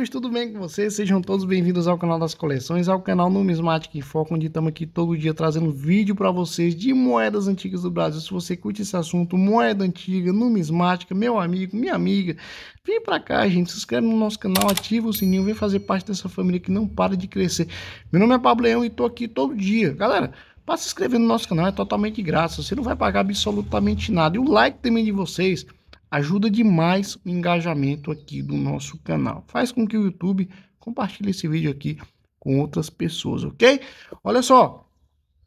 amigos, tudo bem com vocês? Sejam todos bem-vindos ao canal das coleções, ao canal Numismática em Foco, onde estamos aqui todo dia trazendo vídeo para vocês de moedas antigas do Brasil. Se você curte esse assunto, moeda antiga, numismática, meu amigo, minha amiga, vem para cá, gente, se inscreve no nosso canal, ativa o sininho, vem fazer parte dessa família que não para de crescer. Meu nome é Pablo Leão e tô aqui todo dia. Galera, para se inscrever no nosso canal, é totalmente de graça, você não vai pagar absolutamente nada. E o like também de vocês ajuda demais o engajamento aqui do nosso canal. Faz com que o YouTube compartilhe esse vídeo aqui com outras pessoas, ok? Olha só,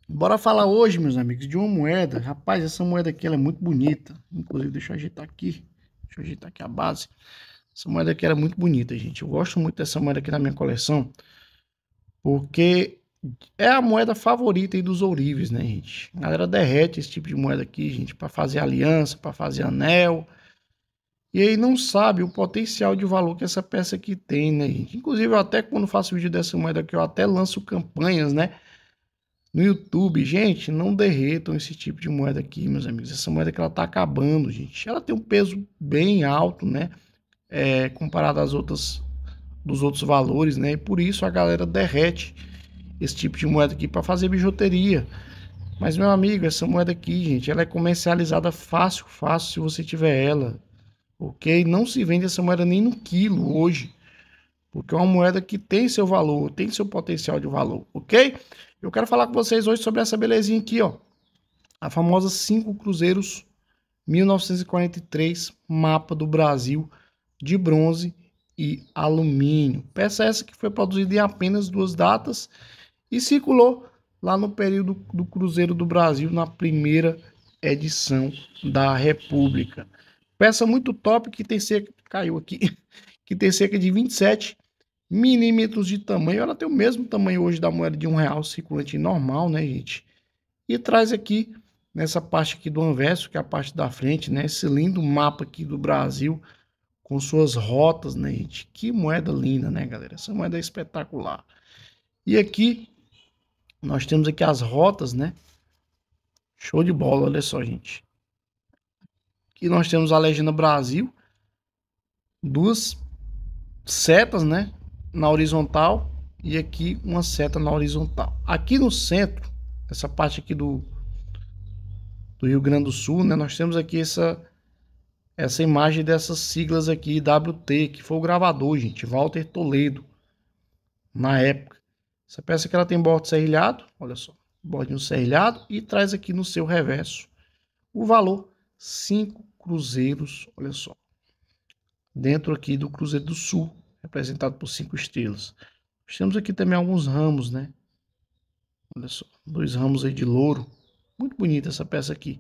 bora falar hoje, meus amigos, de uma moeda. Rapaz, essa moeda aqui ela é muito bonita. Inclusive, deixa eu ajeitar aqui. Deixa eu ajeitar aqui a base. Essa moeda aqui era é muito bonita, gente. Eu gosto muito dessa moeda aqui na minha coleção. Porque é a moeda favorita dos ourives, né, gente? A galera derrete esse tipo de moeda aqui, gente, para fazer aliança, para fazer anel, e aí não sabe o potencial de valor que essa peça aqui tem, né, gente? Inclusive, eu até quando faço vídeo dessa moeda aqui, eu até lanço campanhas, né? No YouTube, gente, não derretam esse tipo de moeda aqui, meus amigos. Essa moeda que ela tá acabando, gente. Ela tem um peso bem alto, né? É, comparado às outras, dos outros valores, né? E por isso a galera derrete esse tipo de moeda aqui para fazer bijuteria. Mas, meu amigo, essa moeda aqui, gente, ela é comercializada fácil, fácil, se você tiver ela ok? Não se vende essa moeda nem no quilo hoje, porque é uma moeda que tem seu valor, tem seu potencial de valor, ok? Eu quero falar com vocês hoje sobre essa belezinha aqui, ó, a famosa cinco Cruzeiros 1943, mapa do Brasil de bronze e alumínio. Peça essa que foi produzida em apenas duas datas e circulou lá no período do Cruzeiro do Brasil na primeira edição da República. Peça muito top que tem cerca, caiu aqui, que tem cerca de 27 milímetros de tamanho. Ela tem o mesmo tamanho hoje da moeda de um real circulante normal, né, gente? E traz aqui nessa parte aqui do anverso, que é a parte da frente, né? Esse lindo mapa aqui do Brasil com suas rotas, né, gente? Que moeda linda, né, galera? Essa moeda é espetacular. E aqui nós temos aqui as rotas, né? Show de bola, olha só, gente e nós temos a legenda Brasil, duas setas, né, na horizontal e aqui uma seta na horizontal. Aqui no centro, essa parte aqui do, do Rio Grande do Sul, né, nós temos aqui essa essa imagem dessas siglas aqui WT, que foi o gravador, gente, Walter Toledo, na época. Essa peça que ela tem bordo serrilhado, olha só, bordinho serrilhado e traz aqui no seu reverso o valor 5 cruzeiros, olha só. Dentro aqui do Cruzeiro do Sul, representado por cinco estrelas. Nós temos aqui também alguns ramos, né? Olha só, dois ramos aí de louro. Muito bonita essa peça aqui.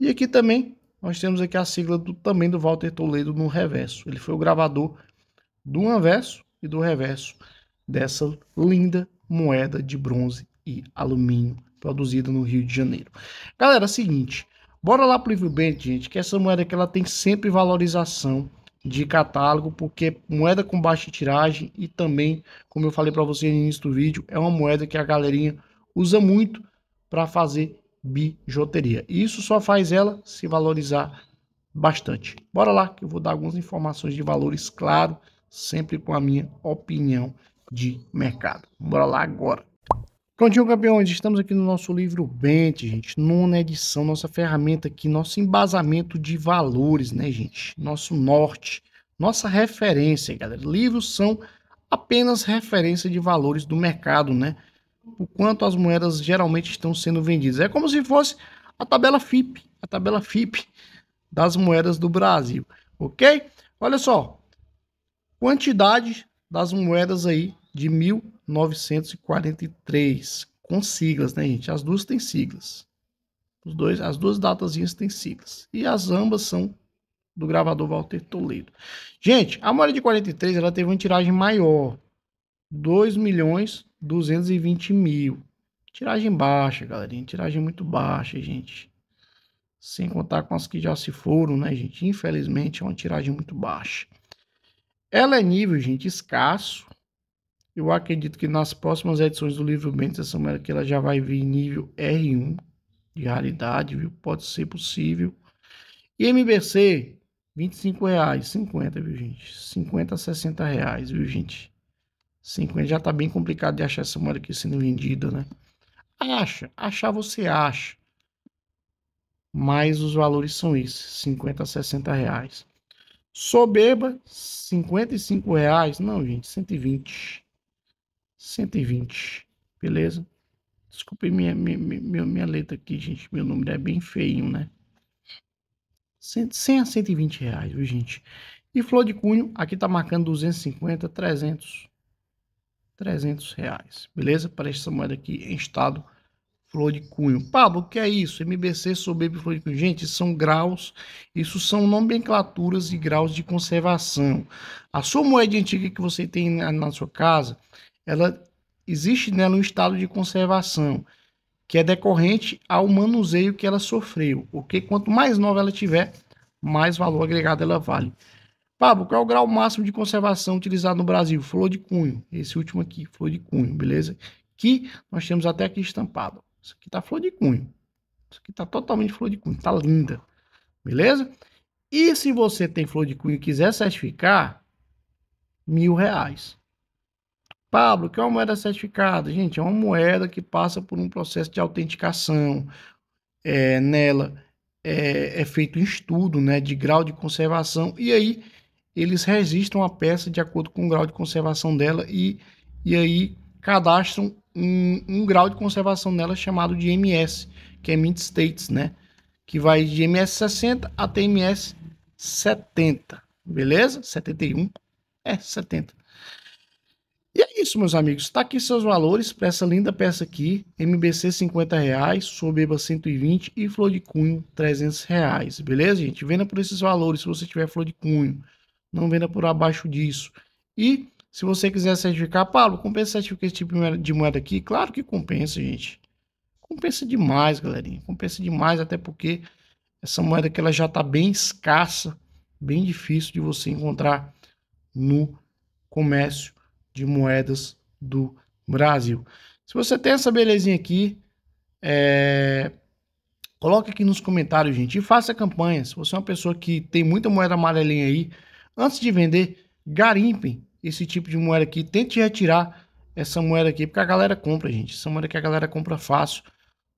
E aqui também nós temos aqui a sigla do, também do Walter Toledo no reverso. Ele foi o gravador do anverso e do reverso dessa linda moeda de bronze e alumínio produzida no Rio de Janeiro. Galera, é o seguinte, Bora lá pro livro Bento, gente, que essa moeda que ela tem sempre valorização de catálogo, porque moeda com baixa tiragem e também, como eu falei para você no início do vídeo, é uma moeda que a galerinha usa muito para fazer bijuteria. E isso só faz ela se valorizar bastante. Bora lá que eu vou dar algumas informações de valores, claro, sempre com a minha opinião de mercado. Bora lá agora. Prontinho, campeões, estamos aqui no nosso livro Bente, gente, nona edição, nossa ferramenta aqui, nosso embasamento de valores, né, gente? Nosso norte, nossa referência, galera. Livros são apenas referência de valores do mercado, né? O quanto as moedas geralmente estão sendo vendidas. É como se fosse a tabela FIP, a tabela FIP das moedas do Brasil, ok? Olha só, quantidade das moedas aí de 1943, com siglas, né, gente? As duas têm siglas. Os dois, as duas datazinhas têm siglas. E as ambas são do gravador Walter Toledo. Gente, a Moura de 43 ela teve uma tiragem maior, 2 milhões 220 mil. Tiragem baixa, galerinha, tiragem muito baixa, gente. Sem contar com as que já se foram, né, gente? Infelizmente é uma tiragem muito baixa. Ela é nível, gente, escasso, eu acredito que nas próximas edições do livro Bento essa mulher que ela já vai vir em nível R1 de raridade, viu? Pode ser possível. E MBC, R$25,50, viu, gente? 50 a reais, viu, gente? 50 já tá bem complicado de achar essa moeda aqui sendo vendida, né? Acha, achar você acha. Mas os valores são esses, 50 a 60 reais. Soberba, 55 reais. Não, gente, 120. 120, beleza? Desculpe minha, minha, minha, letra aqui, gente. Meu número é bem feio, né? 100 a 120 reais, viu, gente? E flor de cunho, aqui tá marcando 250, 300, 300 reais, beleza? Para essa moeda aqui em estado flor de cunho. Pablo, o que é isso? MBC sobre flor de cunho. Gente, são graus, isso são nomenclaturas e graus de conservação. A sua moeda antiga que você tem na sua casa, ela existe nela né, um estado de conservação que é decorrente ao manuseio que ela sofreu, porque quanto mais nova ela tiver, mais valor agregado ela vale. Pablo, qual é o grau máximo de conservação utilizado no Brasil? Flor de cunho, esse último aqui, flor de cunho, beleza? Que nós temos até aqui estampado. Isso aqui tá flor de cunho. Isso aqui tá totalmente flor de cunho, tá linda. Beleza? E se você tem flor de cunho e quiser certificar, mil reais. Pablo, que é uma moeda certificada? Gente, é uma moeda que passa por um processo de autenticação. É, nela é, é feito um estudo né, de grau de conservação e aí eles registram a peça de acordo com o grau de conservação dela e, e aí cadastram um, um grau de conservação nela chamado de MS, que é Mint States, né? Que vai de MS 60 até MS 70, beleza? 71 é 70. E é isso, meus amigos. Está aqui seus valores para essa linda peça aqui. MBC 50 reais, Soberba 120 e Flor de Cunho 300 reais. Beleza, gente? Venda por esses valores se você tiver Flor de Cunho. Não venda por abaixo disso. E se você quiser certificar, Paulo, compensa certificar esse tipo de moeda aqui? Claro que compensa, gente. Compensa demais, galerinha. Compensa demais, até porque essa moeda que ela já está bem escassa, bem difícil de você encontrar no comércio de moedas do Brasil. Se você tem essa belezinha aqui, é... coloque aqui nos comentários, gente, e faça campanha. Se você é uma pessoa que tem muita moeda amarelinha aí, antes de vender, garimpe esse tipo de moeda aqui, tente retirar essa moeda aqui, porque a galera compra, gente. Essa moeda que a galera compra fácil.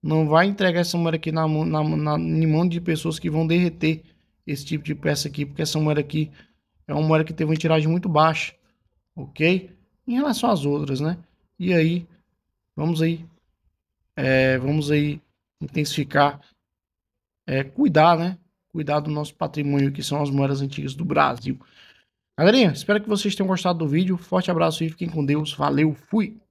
Não vai entregar essa moeda aqui na, na, na, na mão de pessoas que vão derreter esse tipo de peça aqui, porque essa moeda aqui é uma moeda que teve uma tiragem muito baixa, ok? em relação às outras, né? E aí, vamos aí, é, vamos aí intensificar, é, cuidar, né? Cuidar do nosso patrimônio, que são as moedas antigas do Brasil. Galerinha, espero que vocês tenham gostado do vídeo. Forte abraço e fiquem com Deus. Valeu, fui!